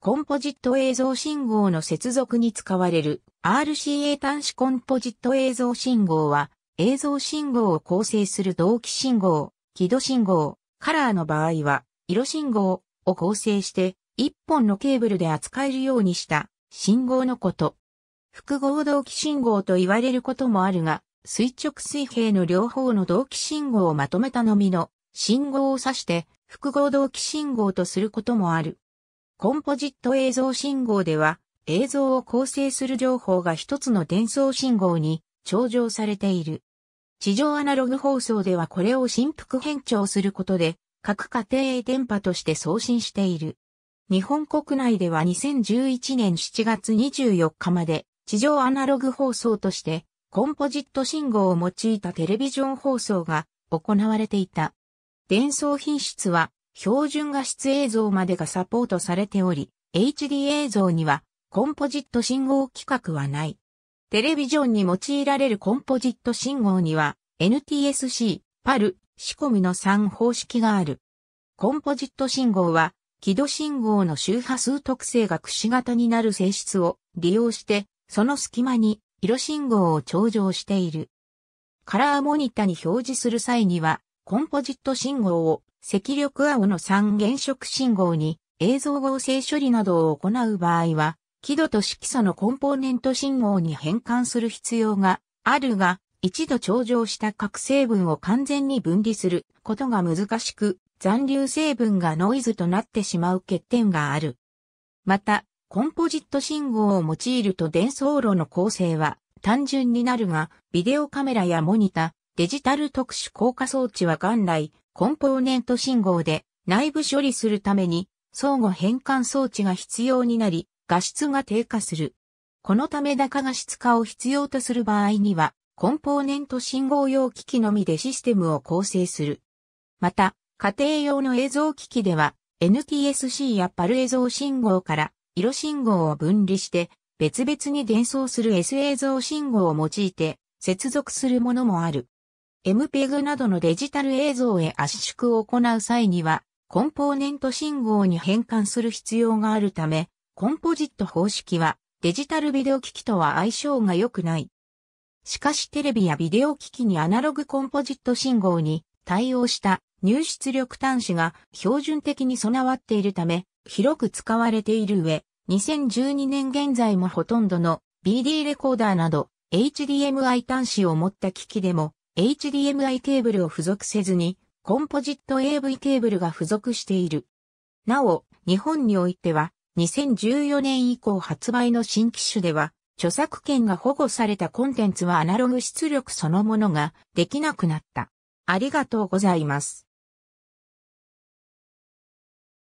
コンポジット映像信号の接続に使われる RCA 端子コンポジット映像信号は映像信号を構成する同期信号、輝度信号、カラーの場合は色信号を構成して一本のケーブルで扱えるようにした信号のこと。複合同期信号と言われることもあるが、垂直水平の両方の同期信号をまとめたのみの信号を指して複合同期信号とすることもある。コンポジット映像信号では、映像を構成する情報が一つの伝送信号に頂上されている。地上アナログ放送ではこれを振幅変調することで、各家庭へ電波として送信している。日本国内では2011年7月24日まで、地上アナログ放送として、コンポジット信号を用いたテレビジョン放送が行われていた。伝送品質は標準画質映像までがサポートされており、HD 映像にはコンポジット信号規格はない。テレビジョンに用いられるコンポジット信号には NTSC、パル、仕込みの3方式がある。コンポジット信号は、軌度信号の周波数特性がくし形になる性質を利用して、その隙間に色信号を頂上している。カラーモニタに表示する際には、コンポジット信号を赤緑青の三原色信号に映像合成処理などを行う場合は、輝度と色素のコンポーネント信号に変換する必要があるが、一度頂上した各成分を完全に分離することが難しく、残留成分がノイズとなってしまう欠点がある。また、コンポジット信号を用いると伝送路の構成は単純になるが、ビデオカメラやモニタ、ー、デジタル特殊効果装置は元来、コンポーネント信号で内部処理するために相互変換装置が必要になり、画質が低下する。このため高画質化を必要とする場合には、コンポーネント信号用機器のみでシステムを構成する。また、家庭用の映像機器では、NTSC やパル映像信号から色信号を分離して別々に伝送する S 映像信号を用いて接続するものもある。MPEG などのデジタル映像へ圧縮を行う際には、コンポーネント信号に変換する必要があるため、コンポジット方式はデジタルビデオ機器とは相性が良くない。しかしテレビやビデオ機器にアナログコンポジット信号に対応した入出力端子が標準的に備わっているため、広く使われている上、2012年現在もほとんどの BD レコーダーなど HDMI 端子を持った機器でも HDMI ケーブルを付属せずに、コンポジット AV ケーブルが付属している。なお、日本においては、2014年以降発売の新機種では、著作権が保護されたコンテンツはアナログ出力そのものができなくなった。ありがとうございます。